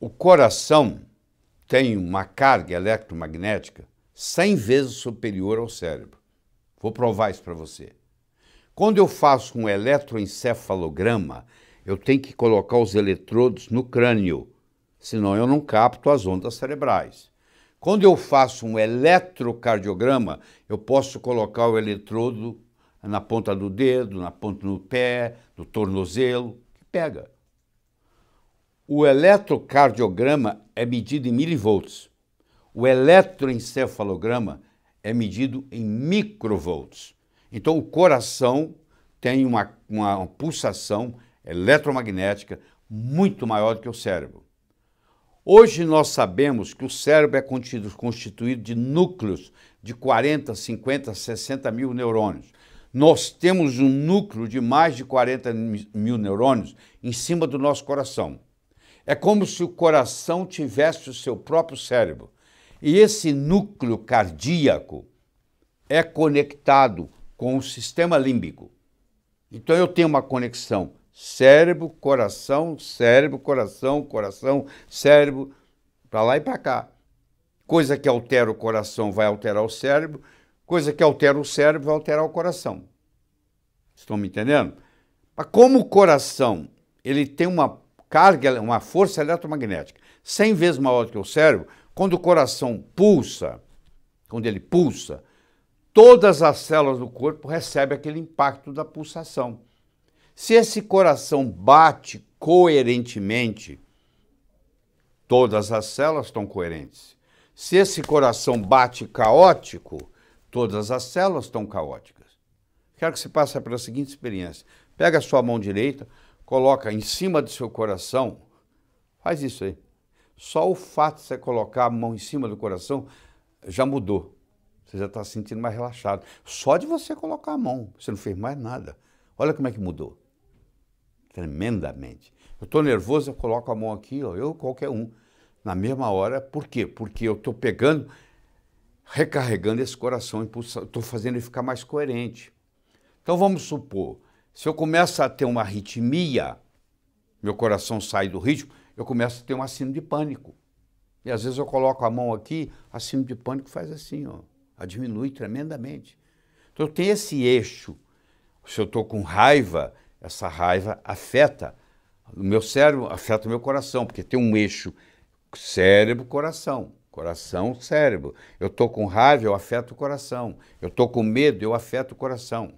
O coração tem uma carga eletromagnética 100 vezes superior ao cérebro. Vou provar isso para você. Quando eu faço um eletroencefalograma, eu tenho que colocar os eletrodos no crânio, senão eu não capto as ondas cerebrais. Quando eu faço um eletrocardiograma, eu posso colocar o eletrodo na ponta do dedo, na ponta do pé, do tornozelo, que pega. O eletrocardiograma é medido em milivolts. O eletroencefalograma é medido em microvolts. Então, o coração tem uma, uma pulsação eletromagnética muito maior do que o cérebro. Hoje nós sabemos que o cérebro é constituído de núcleos de 40, 50, 60 mil neurônios. Nós temos um núcleo de mais de 40 mil neurônios em cima do nosso coração. É como se o coração tivesse o seu próprio cérebro. E esse núcleo cardíaco é conectado com o sistema límbico. Então eu tenho uma conexão cérebro, coração, cérebro, coração, coração, cérebro, para lá e para cá. Coisa que altera o coração vai alterar o cérebro, coisa que altera o cérebro vai alterar o coração. Estão me entendendo? Mas como o coração ele tem uma carga, uma força eletromagnética 100 vezes maior do que o cérebro, quando o coração pulsa, quando ele pulsa, todas as células do corpo recebem aquele impacto da pulsação. Se esse coração bate coerentemente, todas as células estão coerentes. Se esse coração bate caótico, todas as células estão caóticas. Quero que você passe pela seguinte experiência. Pega a sua mão direita, coloca em cima do seu coração, faz isso aí. Só o fato de você colocar a mão em cima do coração já mudou. Você já está se sentindo mais relaxado. Só de você colocar a mão, você não fez mais nada. Olha como é que mudou. Tremendamente. Eu estou nervoso, eu coloco a mão aqui, ó, eu qualquer um, na mesma hora. Por quê? Porque eu estou pegando, recarregando esse coração, estou fazendo ele ficar mais coerente. Então vamos supor, se eu começo a ter uma arritmia, meu coração sai do ritmo, eu começo a ter um acino de pânico. E às vezes eu coloco a mão aqui, acino de pânico faz assim, ó, a diminui tremendamente. Então eu tenho esse eixo. Se eu estou com raiva, essa raiva afeta o meu cérebro, afeta o meu coração, porque tem um eixo cérebro-coração coração, cérebro. Eu estou com raiva, eu afeto o coração. Eu estou com medo, eu afeto o coração.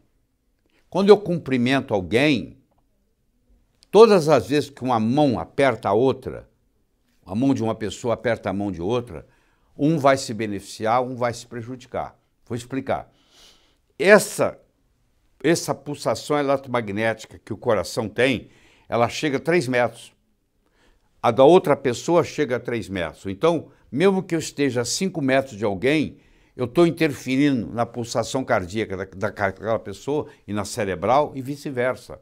Quando eu cumprimento alguém, todas as vezes que uma mão aperta a outra, a mão de uma pessoa aperta a mão de outra, um vai se beneficiar, um vai se prejudicar. Vou explicar. Essa essa pulsação eletromagnética que o coração tem, ela chega a 3 metros. A da outra pessoa chega a 3 metros. Então, mesmo que eu esteja a 5 metros de alguém, eu estou interferindo na pulsação cardíaca da, daquela pessoa e na cerebral e vice-versa.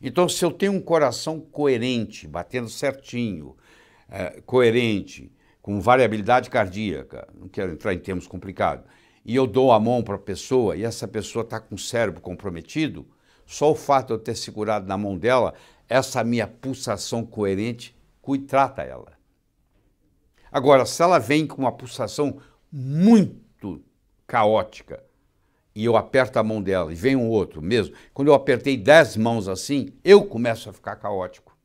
Então, se eu tenho um coração coerente, batendo certinho, é, coerente, com variabilidade cardíaca, não quero entrar em termos complicados, e eu dou a mão para a pessoa e essa pessoa está com o cérebro comprometido, só o fato de eu ter segurado na mão dela, essa minha pulsação coerente trata ela. Agora, se ela vem com uma pulsação muito caótica e eu aperto a mão dela e vem um outro mesmo, quando eu apertei dez mãos assim, eu começo a ficar caótico.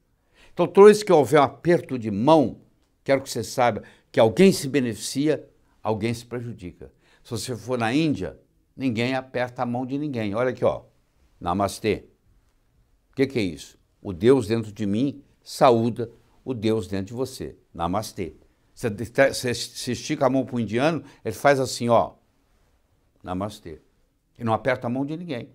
Então, toda vez que houver um aperto de mão, quero que você saiba que alguém se beneficia, alguém se prejudica. Se você for na Índia, ninguém aperta a mão de ninguém. Olha aqui, ó. Namastê. O que, que é isso? O Deus dentro de mim saúda o Deus dentro de você. Namastê. Você, você, estica a mão para o indiano, ele faz assim, ó namastê. E não aperta a mão de ninguém.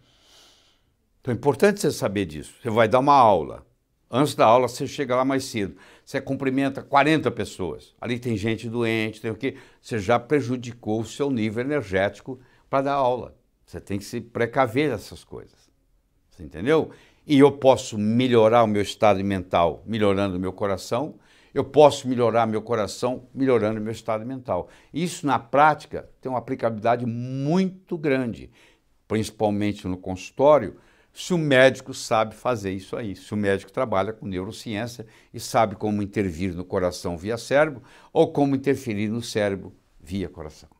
Então é importante você saber disso. Você vai dar uma aula. Antes da aula, você chega lá mais cedo. Você cumprimenta 40 pessoas. Ali tem gente doente, tem o quê? Você já prejudicou o seu nível energético para dar aula. Você tem que se precaver dessas coisas. Você entendeu? E eu posso melhorar o meu estado mental melhorando o meu coração, eu posso melhorar meu coração melhorando meu estado mental. Isso, na prática, tem uma aplicabilidade muito grande, principalmente no consultório, se o médico sabe fazer isso aí, se o médico trabalha com neurociência e sabe como intervir no coração via cérebro ou como interferir no cérebro via coração.